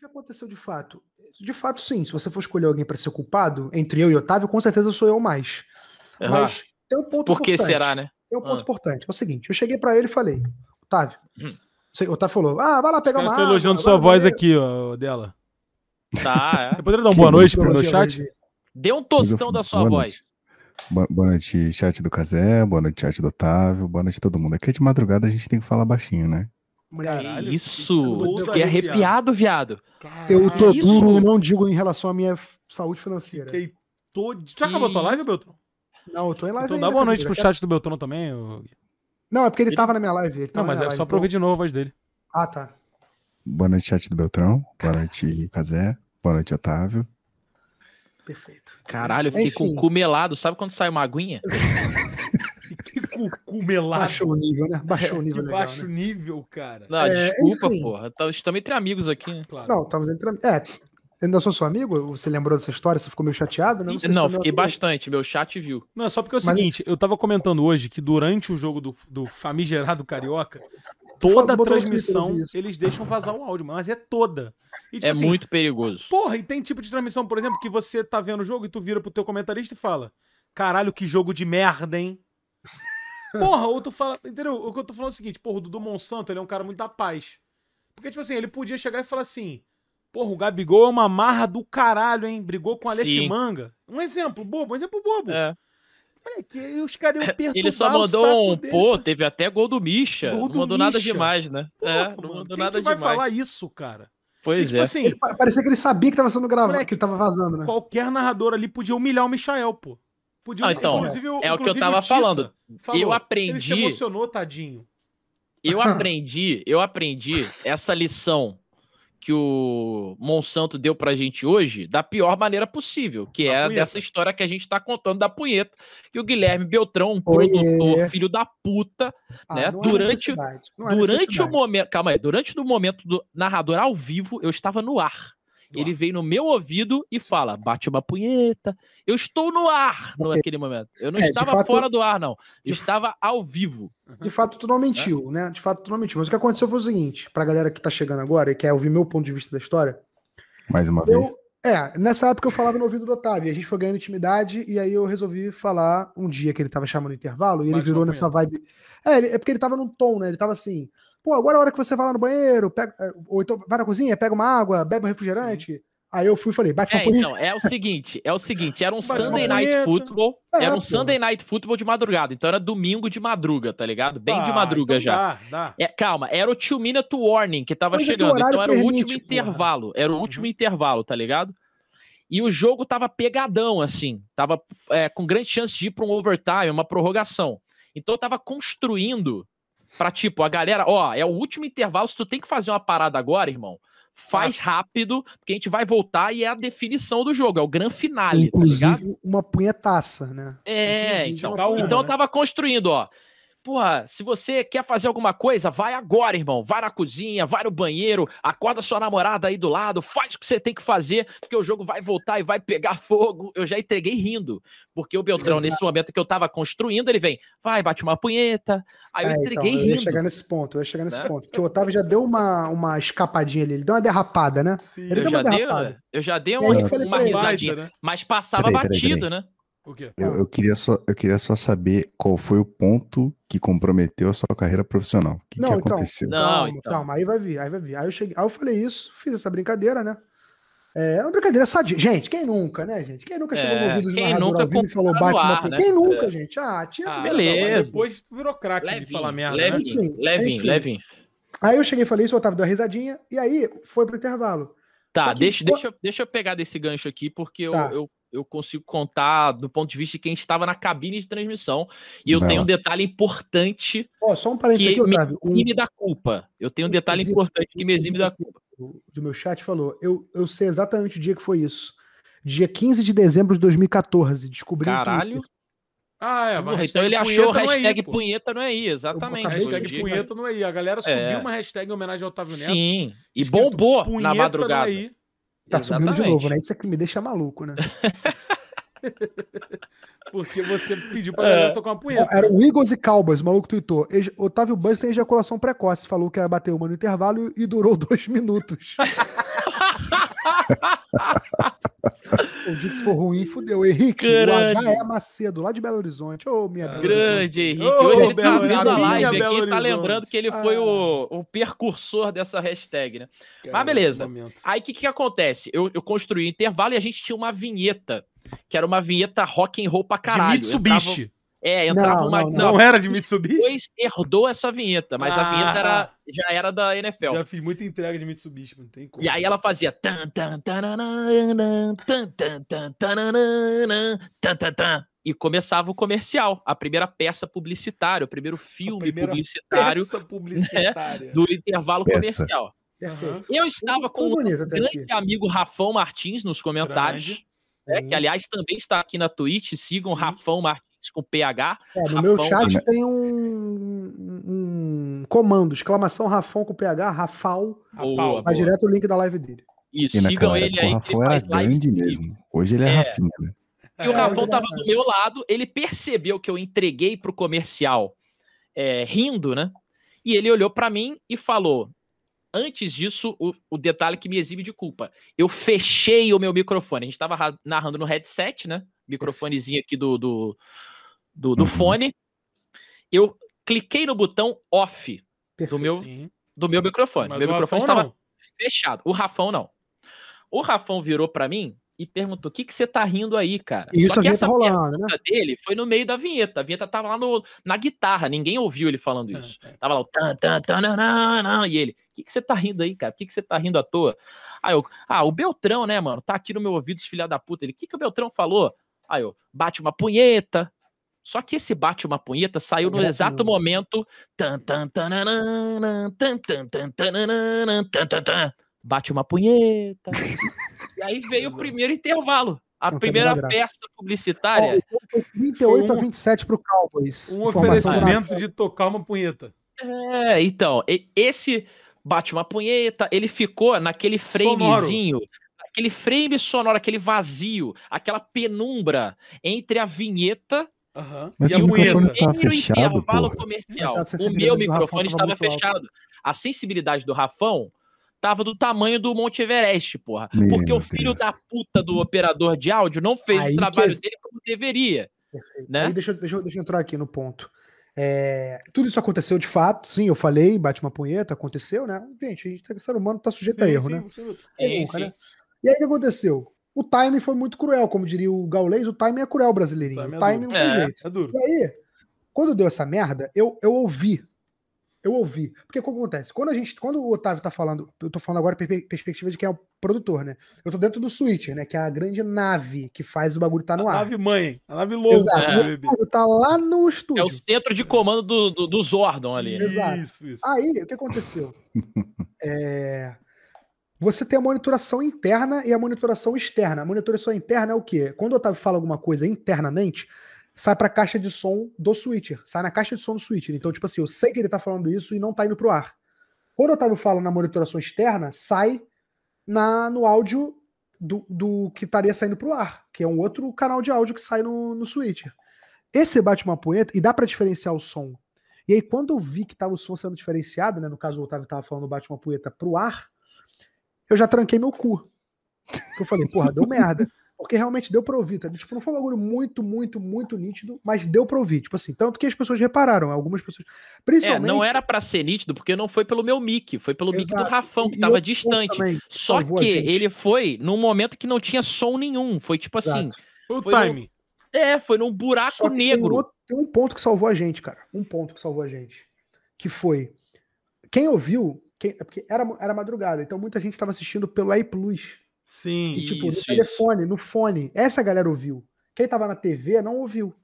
que aconteceu de fato? De fato, sim. Se você for escolher alguém para ser culpado, entre eu e Otávio, com certeza sou eu mais. Uhum. Mas tem um ponto Por importante. será, né? Tem um ponto uhum. importante. É o seguinte: eu cheguei para ele e falei, Otávio. Uhum. O Otávio falou: ah, vai lá pegar uma. Eu tô elogiando sua voz aqui, ó, dela. Tá, é. Você poderia dar uma boa noite pro meu chat? Dê um tostão da sua voz. Boa noite, chat do Casé, boa noite, chat do Otávio, boa noite todo mundo. Aqui de madrugada a gente tem que falar baixinho, né? Caralho, isso! Fiquei é arrepiado, viado. Caralho. Eu tô duro, não digo em relação à minha saúde financeira. Fiquei todo... Já acabou a tua live, Beltrão? Não, eu tô em live Então ainda, dá boa noite pro chat do Beltrão também. Eu... Não, é porque ele tava na minha live. não, mas é live, só pra ouvir de novo a voz dele. Ah, tá. Boa noite, chat do Beltrão. Boa noite, Cazé. Boa noite, Otávio. Perfeito. Caralho, eu fiquei Enfim. com o cu melado. Sabe quando sai uma aguinha? curcumelado. Baixou o nível, né? Baixou o é, nível. legal, baixo né? nível, cara. Não, é, desculpa, enfim. porra. Tá, estamos entre amigos aqui, né? Claro. Não, estamos entre amigos. É, ainda sou seu amigo? Você lembrou dessa história? Você ficou meio chateado? Né? Não, não, não fiquei bastante. Meu chat viu. Não, é só porque é o Mas seguinte: eu tava comentando hoje que durante o jogo do, do famigerado Carioca, toda a transmissão eles deixam vazar o áudio, mas é toda. E, tipo, é assim, muito perigoso. Porra, e tem tipo de transmissão, por exemplo, que você tá vendo o jogo e tu vira pro teu comentarista e fala: Caralho, que jogo de merda, hein? Porra, ou tu fala. Entendeu? O que eu tô falando é o seguinte, porra, o Dudu Monsanto, ele é um cara muito da paz. Porque, tipo assim, ele podia chegar e falar assim. Porra, o Gabigol é uma marra do caralho, hein? Brigou com o Aleph Sim. Manga. Um exemplo bobo, um exemplo bobo. É. que os caras iam é, perturbar Ele só mandou um dele. pô, teve até gol do Misha. Gol do não mandou Misha. nada demais, né? É, porra, é, não mandou nada que vai falar isso, cara? Pois e, tipo, é. Assim, ele, parecia que ele sabia que tava sendo gravado, Moleque, que ele tava vazando, né? Qualquer narrador ali podia humilhar o Michael, pô. Podia, ah, então, inclusive, é, o que eu tava falando. Falou, eu aprendi. Ele se emocionou, tadinho. Eu aprendi, eu aprendi essa lição que o Monsanto deu pra gente hoje da pior maneira possível, que da é punheta. dessa história que a gente tá contando da punheta, que o Guilherme Beltrão, um produtor, filho da puta, ah, né, é durante é durante o momento, calma aí, durante o momento do narrador ao vivo, eu estava no ar ele vem veio no meu ouvido e fala: bate uma punheta. Eu estou no ar okay. naquele momento. Eu não é, estava fato, fora do ar, não. Eu estava ao vivo. De fato, tu não né? mentiu, é? né? De fato, tu não mentiu. Mas o que aconteceu foi o seguinte: pra galera que tá chegando agora e quer ouvir meu ponto de vista da história. Mais uma eu, vez. É, nessa época eu falava no ouvido do Otávio, a gente foi ganhando intimidade, e aí eu resolvi falar um dia que ele tava chamando intervalo, e ele virou nessa vibe. É, ele, é porque ele tava num tom, né? Ele tava assim. Pô, agora é a hora que você vai lá no banheiro, pega, eh, ou então vai na cozinha, pega uma água, bebe um refrigerante. Sim. Aí eu fui e falei, bate é, uma então, é o seguinte, é o seguinte, era um bate Sunday Night né? Football, é, era um pô. Sunday Night Football de madrugada, então era domingo de madruga, tá ligado? Bem ah, de madruga então já. Dá, dá. É, calma, era o two minute warning que tava Mas chegando, então era permite, o último porra. intervalo, era o último uhum. intervalo, tá ligado? E o jogo tava pegadão, assim, tava é, com grande chance de ir para um overtime, uma prorrogação. Então eu tava construindo Pra tipo, a galera, ó, é o último intervalo. Se tu tem que fazer uma parada agora, irmão, faz Nossa. rápido, porque a gente vai voltar e é a definição do jogo, é o grande finale. Tá Inclusive, tá uma punhetaça, né? É, então, então, então né? eu tava construindo, ó. Porra, se você quer fazer alguma coisa, vai agora, irmão. Vai na cozinha, vai no banheiro, acorda sua namorada aí do lado, faz o que você tem que fazer, porque o jogo vai voltar e vai pegar fogo. Eu já entreguei rindo, porque o Beltrão, Exato. nesse momento que eu tava construindo, ele vem, vai, bate uma punheta. Aí é, eu entreguei então, rindo. Eu ia chegar nesse ponto, eu ia chegar nesse né? ponto. Porque o Otávio já deu uma, uma escapadinha ali, ele deu uma derrapada, né? Sim, ele eu, deu já uma derrapada. Dei, eu já dei uma, uma risadinha, né? mas passava peraí, batido, peraí, peraí. né? O quê? Eu, eu, queria só, eu queria só saber qual foi o ponto que comprometeu a sua carreira profissional. O que, não, que então, aconteceu? não, então. calma, então. aí vai vir, aí vai vir. Aí eu, cheguei, aí eu falei isso, fiz essa brincadeira, né? É, é uma brincadeira sadia. Gente, quem nunca, né, gente? Quem nunca é, chegou é, no ouvido de narrador ao vivo e falou tá bate na né? Quem é. nunca, é. gente? Ah, tinha... Ah, beleza. depois virou craque de falar merda. Né? leve, né? Aí eu cheguei e falei isso, o Otávio deu uma risadinha, e aí foi pro intervalo. Tá, deixa, deixa, eu, deixa eu pegar desse gancho aqui, porque tá. eu, eu, eu consigo contar do ponto de vista de quem estava na cabine de transmissão. E eu Não. tenho um detalhe importante. Oh, só um parênteses que aqui, Otávio. Me exime um... da culpa. Eu tenho um detalhe exime, importante que me exime da culpa. Do meu chat falou. Eu, eu sei exatamente o dia que foi isso. Dia 15 de dezembro de 2014. Descobri. Caralho. Ah, é, mas então ele achou hashtag não é punheta não é aí? exatamente. Hashtag dia, punheta não é aí. A galera é. subiu é. uma hashtag em homenagem ao Otávio Neto. Sim, e bombou na madrugada. Não é aí. Tá Exatamente. subindo de novo, né? Isso é que me deixa maluco, né? Porque você pediu pra é. galera é. tocar uma punheta. Era o Eagles e Cowboys, o maluco tuitou. Otávio Buzz tem ejaculação precoce. Falou que ia bater uma no intervalo e durou dois minutos. o dia que se for ruim, fudeu. Henrique, grande. o é Macedo, lá de Belo Horizonte. Ô, oh, minha Grande, Henrique. Oh, Hoje ele Belo, tá a live aqui, tá lembrando que ele foi ah. o, o percursor dessa hashtag, né? Cara, Mas beleza. Aí o que, que acontece? Eu, eu construí o um intervalo e a gente tinha uma vinheta, que era uma vinheta rock and roll pra caralho. De Mitsubishi. É, entrava não, uma. Não, não. não era de Mitsubishi? Depois herdou essa vinheta, mas ah, a vinheta era, ah. já era da NFL. Já fiz muita entrega de Mitsubishi, não tem como. E aí ela fazia. E começava o comercial, a primeira peça publicitária, o primeiro filme primeira publicitário, né, do intervalo peça. comercial. Uhum. Eu estava com o um grande aqui. amigo Rafão Martins nos comentários. Né, que aliás também está aqui na Twitch. Sigam Sim. Rafão Martins com com PH. É, no Rafão, meu chat né? tem um, um, comando, exclamação Rafão com PH, Rafal. vai direto o link da live dele. Isso, e sigam ele aí. O Rafão era grande mesmo. Hoje ele é, é. né? E o é, Rafão é tava do meu lado, ele percebeu que eu entreguei pro comercial é, rindo, né? E ele olhou para mim e falou: Antes disso, o, o, detalhe que me exibe de culpa. Eu fechei o meu microfone. A gente tava narrando no headset, né? microfonezinho aqui do, do, do, do uhum. fone. Eu cliquei no botão off do meu, do meu microfone. Mas meu microfone estava fechado. O Rafão não. O Rafão virou para mim e perguntou: o que, que você tá rindo aí, cara? Isso Só que essa rolando, né? dele foi no meio da vinheta. A vinheta tava lá no, na guitarra, ninguém ouviu ele falando é, isso. É, é. Tava lá o tan, tan, tan, nan, nan, nan, e ele, o que, que você tá rindo aí, cara? O que, que você tá rindo à toa? Aí eu, ah, o Beltrão, né, mano? Tá aqui no meu ouvido, filha da puta. Ele, o que, que o Beltrão falou? Aí eu, bate uma punheta. Só que esse bate uma punheta saiu no exato momento. Bate uma punheta. E aí veio o primeiro intervalo. A Não, primeira peça publicitária. Oh, então 38 um, a 27 para o Cowboys. Um oferecimento de tocar uma punheta. É, então, esse bate uma punheta, ele ficou naquele framezinho Sonoro aquele frame sonoro, aquele vazio, aquela penumbra entre a vinheta Uhum. Mas e o microfone estava fechado, intervalo comercial. O meu microfone estava fechado. A sensibilidade do Rafão tava do tamanho do Monte Everest, porra. Meu porque o filho da puta do operador de áudio não fez Aí o trabalho que... dele como deveria. Né? Aí deixa, deixa, deixa eu entrar aqui no ponto. É, tudo isso aconteceu de fato, sim, eu falei, bate uma punheta, aconteceu, né? Gente, a gente, tá, ser humano tá sujeito sim, a erro, sim, né? Sim, é, nunca, né? E aí o que aconteceu? O timing foi muito cruel, como diria o Gaulês, o timing é cruel brasileirinho. É o timing, o não tem é, jeito. É duro. E aí, quando deu essa merda, eu, eu ouvi. Eu ouvi. Porque o que acontece? Quando a gente. Quando o Otávio tá falando, eu tô falando agora perspectiva de quem é o produtor, né? Eu tô dentro do Switcher, né? Que é a grande nave que faz o bagulho tá no a ar. Nave mãe, a nave louca. Exato. É. O tá lá no estúdio. É o centro de comando do, do, do Zordon ali. Exato. Isso, isso. Aí, o que aconteceu? é você tem a monitoração interna e a monitoração externa. A monitoração interna é o quê? Quando o Otávio fala alguma coisa internamente, sai para a caixa de som do switcher, sai na caixa de som do switcher. Então, Sim. Então, tipo assim, eu sei que ele está falando isso e não está indo pro ar. Quando o Otávio fala na monitoração externa, sai na no áudio do, do que estaria saindo pro ar, que é um outro canal de áudio que sai no, no switcher. Esse bate uma punheta e dá para diferenciar o som. E aí, quando eu vi que estava o som sendo diferenciado, né? No caso, o Otávio estava falando bate uma punheta pro ar, eu já tranquei meu cu. Eu falei, porra, deu merda. Porque realmente deu pra ouvir, tá? Tipo, não foi um bagulho muito, muito, muito nítido, mas deu pra ouvir. Tipo assim, tanto que as pessoas repararam, algumas pessoas. Principalmente. É, não era para ser nítido, porque não foi pelo meu mic, foi pelo Exato. mic do Rafão, que e tava distante. Também, Só que ele foi num momento que não tinha som nenhum. Foi tipo assim, Exato. assim. O time. É, foi num buraco negro. Tem, outro, tem um ponto que salvou a gente, cara. Um ponto que salvou a gente. Que foi. Quem ouviu quem, é porque era, era madrugada, então muita gente estava assistindo pelo AI Plus. Sim. E, tipo, isso, no telefone, isso. no fone. Essa galera ouviu. Quem estava na TV não ouviu.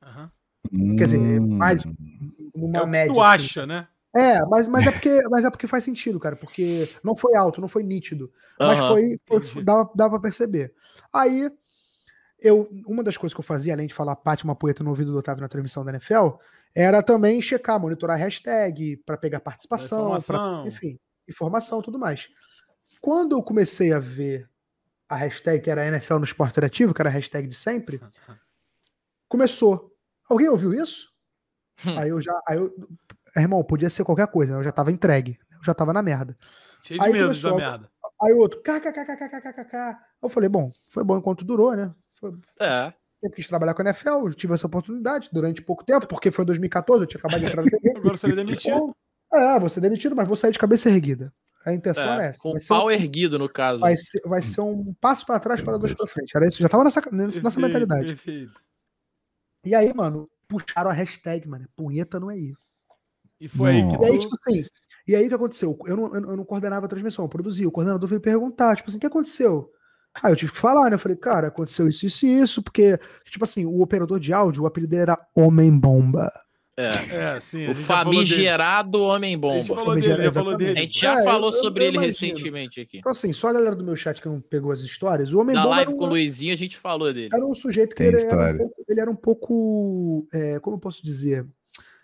Uhum. Quer dizer, hum. mais uma é média. tu assim. acha, né? É, mas, mas, é porque, mas é porque faz sentido, cara, porque não foi alto, não foi nítido. Uhum. Mas foi. foi dava, dava pra perceber. Aí, eu, uma das coisas que eu fazia, além de falar pate uma poeta no ouvido do Otávio na transmissão da NFL, era também checar, monitorar hashtag, para pegar participação, pra, enfim informação tudo mais. Quando eu comecei a ver a hashtag que era NFL no esporte interativo, que era a hashtag de sempre, começou. Alguém ouviu isso? Hum. aí eu já. Aí eu, irmão, podia ser qualquer coisa, eu já tava entregue, eu já tava na merda. Cheio aí de medo começou, da merda. Aí o outro, kkkkkkkk. Eu falei, bom, foi bom enquanto durou, né? Foi, é. Eu quis trabalhar com a NFL, eu tive essa oportunidade durante pouco tempo, porque foi 2014, eu tinha acabado de entrar no TV. Agora você me demitiu. Ah, você é demitido, mas vou sair de cabeça erguida. A intenção é, era essa. Com vai o pau um, erguido, no caso. Vai ser, vai ser um passo para trás para dois para frente. Era isso, já tava nessa, nessa perfeito, mentalidade. Perfeito. E aí, mano, puxaram a hashtag, mano. Punheta não é isso. E foi aí que. E aí, tipo assim, e aí o que aconteceu? Eu não, eu não coordenava a transmissão, eu produzia. O coordenador veio perguntar, tipo assim, o que aconteceu? Cara, ah, eu tive que falar, né? Eu falei, cara, aconteceu isso, isso e isso, porque, tipo assim, o operador de áudio, o apelido dele era Homem Bomba. É, é sim. O famigerado homem bom. A gente falou dele, já falou dele. A gente já é, falou eu, sobre eu ele imagino. recentemente aqui. Então, assim, só a galera do meu chat que não pegou as histórias, o homem bom. Na live com o Luizinho a gente falou dele. Era um sujeito que ele era um, pouco, ele era, um pouco, é, como eu posso dizer?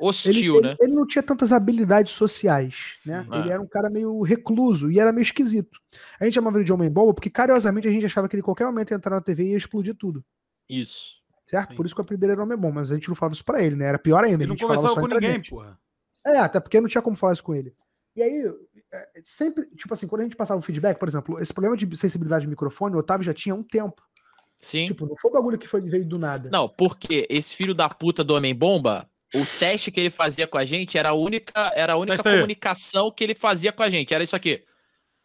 Hostil, ele, né? Ele, não tinha tantas habilidades sociais, sim, né? Ele é. era um cara meio recluso e era meio esquisito. A gente chamava ele de homem bomba porque, curiosamente, a gente achava que ele qualquer momento ia entrar na TV e ia explodir tudo. Isso certo? Sim. Por isso que o apelido dele era Homem Bom, mas a gente não falava isso pra ele, né? Era pior ainda. Ele não conversava com ninguém, gente. porra. É, até porque não tinha como falar isso com ele. E aí, é, sempre, tipo assim, quando a gente passava um feedback, por exemplo, esse problema de sensibilidade de microfone, o Otávio já tinha um tempo. Sim. Tipo, não foi o bagulho que foi, veio do nada. Não, porque esse filho da puta do Homem Bomba, o teste que ele fazia com a gente era a única, era a única comunicação que ele fazia com a gente. Era isso aqui.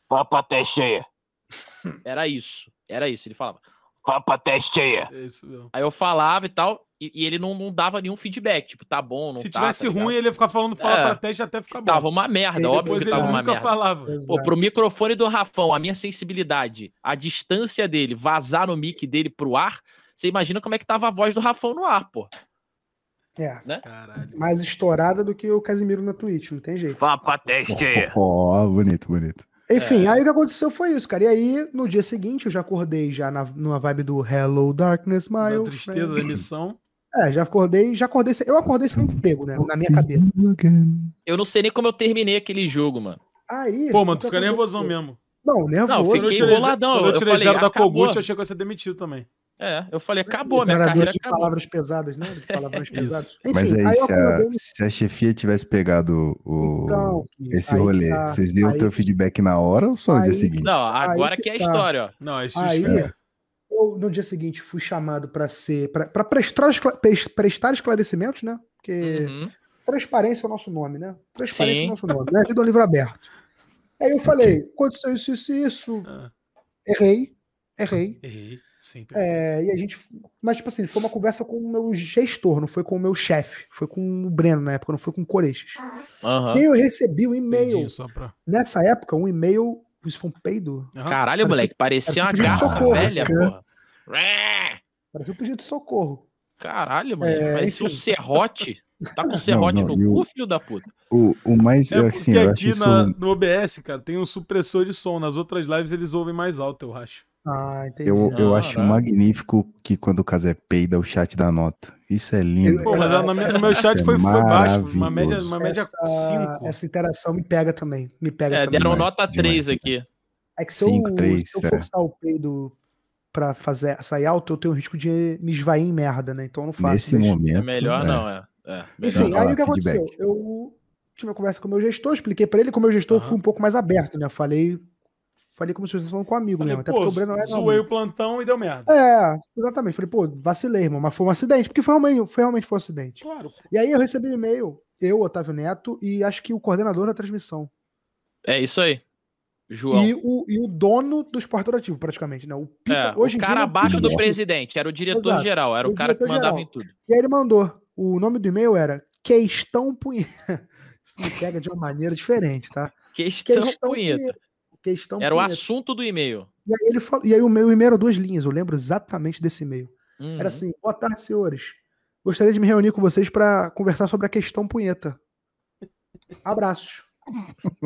Papa teste Era isso. Era isso. Ele falava. Fala pra teste aí. É isso mesmo. Aí eu falava e tal, e, e ele não, não, dava nenhum feedback. Tipo, tá bom, não Se tá, tivesse tá ruim, ele ia ficar falando fala é, pra teste até ficar bom. Tava uma merda, e óbvio que tava uma merda. Falava. Pô, pro microfone do Rafão, a minha sensibilidade, a distância dele, vazar no mic dele pro ar, você imagina como é que tava a voz do Rafão no ar, pô. É. Né? Mais estourada do que o Casimiro na Twitch, não tem jeito. Fala pra teste aí. Ó, oh, bonito, bonito. Enfim, é. aí o que aconteceu foi isso, cara. E aí, no dia seguinte, eu já acordei já na, numa vibe do Hello Darkness, Mile. Da tristeza da missão. É, já acordei, já acordei. Eu acordei sem emprego, né? Na minha cabeça. Eu não sei nem como eu terminei aquele jogo, mano. Aí. Pô, mano, tu fica nervosão mesmo. Não, nervoso. Não, eu fiquei boladão. Quando eu tirei eu zero da acabou. Kogut, eu achei que eu ia ser demitido também. É, eu falei, acabou, minha carreira palavras pesadas, né? De pesadas. Enfim, Mas aí, aí se, a, dele... se, a, chefia tivesse pegado o, então, esse rolê, tá, vocês iam aí... ter o feedback na hora ou só no aí, dia seguinte? Não, agora que, que, é a tá. história, ó. Não, isso aí, é. no dia seguinte, fui chamado para ser. para prestar, prestar esclarecimentos, né? Porque uhum. transparência é o nosso nome, né? Transparência Sim. é o nosso nome. Né? Ajuda um livro aberto. Aí eu falei, aconteceu isso, isso, isso. Ah. Errei, errei. Errei Sim, é, e a gente. Mas, tipo assim, foi uma conversa com o meu gestor, não foi com o meu chefe. Foi com o Breno na época, não foi com o Coreixas. Uhum. E eu recebi um e-mail. Pra... Nessa época, um e-mail. Isso foi um peido. Uhum. Caralho, parecia, moleque, parecia, parecia uma garça socorro, velha, né? porra. Parecia um pedido de socorro. Caralho, mano. É, parecia é um serrote. Tá com serrote não, não, no cu, filho da puta. O, o mais. É assim, porque aqui na, isso... no OBS, cara, tem um supressor de som. Nas outras lives eles ouvem mais alto, eu acho. Ah, entendi. Eu, eu ah, acho magnífico que quando o caso é peida, o chat dá nota. Isso é lindo. Pô, mas no meu, no meu chat é foi, foi baixo, uma média 5. Uma média essa, essa interação me pega também. Me pega é, também. deram nota 3 aqui. É que se, Cinco, eu, três, se eu é. forçar o peido pra fazer, sair alto, eu tenho o risco de me esvair em merda, né? Então eu não faço. Nesse momento. É melhor é. não, é. Melhor Enfim, não, aí o que aconteceu? Eu tive uma conversa com o meu gestor, expliquei para ele, como meu gestor uhum. fui um pouco mais aberto, né? Eu falei falei como se eu estivesse falando com um amigo falei, mesmo. Até porque o Breno era zoei o plantão e deu merda. É, exatamente. Falei, pô, vacilei, irmão, mas foi um acidente, porque foi realmente, foi, realmente foi um acidente. Claro. E aí eu recebi um e-mail, eu, Otávio Neto, e acho que o coordenador da transmissão. É isso aí. João. E o, e o dono do esporte ativo, praticamente, né? O, pica, é, hoje o cara dia, é abaixo do né? presidente, era o diretor-geral, era o, o cara que mandava geral. em tudo. E aí ele mandou. O nome do e-mail era Questão Punheta. Isso me pega de uma maneira diferente, tá? Questão, questão punheta. punheta questão. Era o assunto do e-mail. E aí, ele falou, e aí o meu e-mail era duas linhas, eu lembro exatamente desse e-mail. Uhum. Era assim: boa tarde, senhores. Gostaria de me reunir com vocês para conversar sobre a questão punheta. Abraços.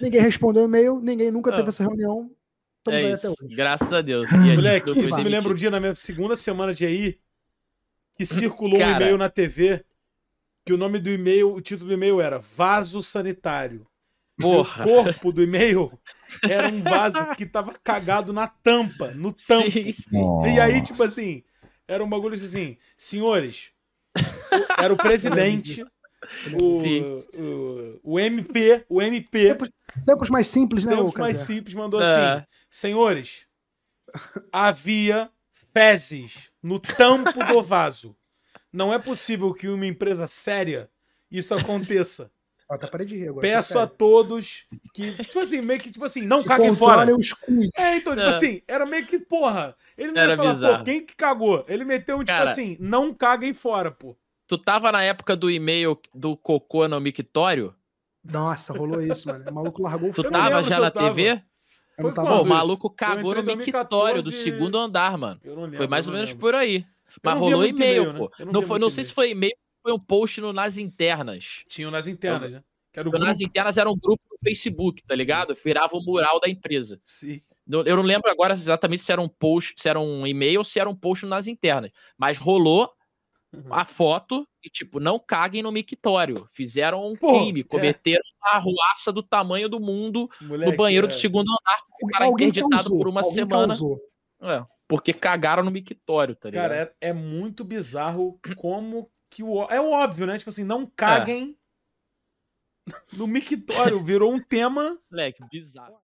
ninguém respondeu o e-mail, ninguém nunca teve ah. essa reunião. Estamos é aí isso. até hoje. Graças a Deus. A Moleque, isso me lembra o um dia na minha segunda semana de aí que circulou Cara. um e-mail na TV que o nome do e-mail, o título do e-mail era Vaso Sanitário. Porra. o corpo do e-mail era um vaso que tava cagado na tampa, no tampo. E aí, tipo assim, era um bagulho tipo assim, senhores, era o presidente, o, o, o, MP, o MP. Tempos, tempos mais simples, né, Tempos mais simples mandou é. assim, senhores, havia fezes no tampo do vaso. Não é possível que uma empresa séria isso aconteça. Tá agora. Peço a todos que, tipo assim, meio que, tipo assim, não que caguem fora. É, então, tipo é. assim, era meio que, porra, ele não era ia falar, bizarro. pô, quem que cagou? Ele meteu um, tipo Cara, assim, não caguem fora, pô. Tu tava na época do e-mail do Cocô no mictório? Nossa, rolou isso, mano. O maluco largou o Tu tava já na TV? Foi, Pô, o maluco cagou no mictório do segundo andar, mano. Lembro, foi mais ou menos por aí. Mas rolou e-mail, né? pô. Não, foi, não sei se foi e-mail foi um post no Nas Internas. Tinha o Nas Internas, então, né? Que o Nas Internas era um grupo do Facebook, tá ligado? Virava o mural da empresa. Sim. Eu não lembro agora exatamente se era um post, se era um e-mail ou se era um post nas internas. Mas rolou uhum. a foto e, tipo, não caguem no mictório. Fizeram um Pô, crime, é. cometeram é. a arruaça do tamanho do mundo Moleque, no banheiro é. do segundo andar, que ficaram interditados por uma Alguém semana. É, porque cagaram no mictório, tá ligado? Cara, é, é muito bizarro como que o, é o óbvio, né? Tipo assim, não caguem é. no mictório. Virou um tema. Moleque, bizarro.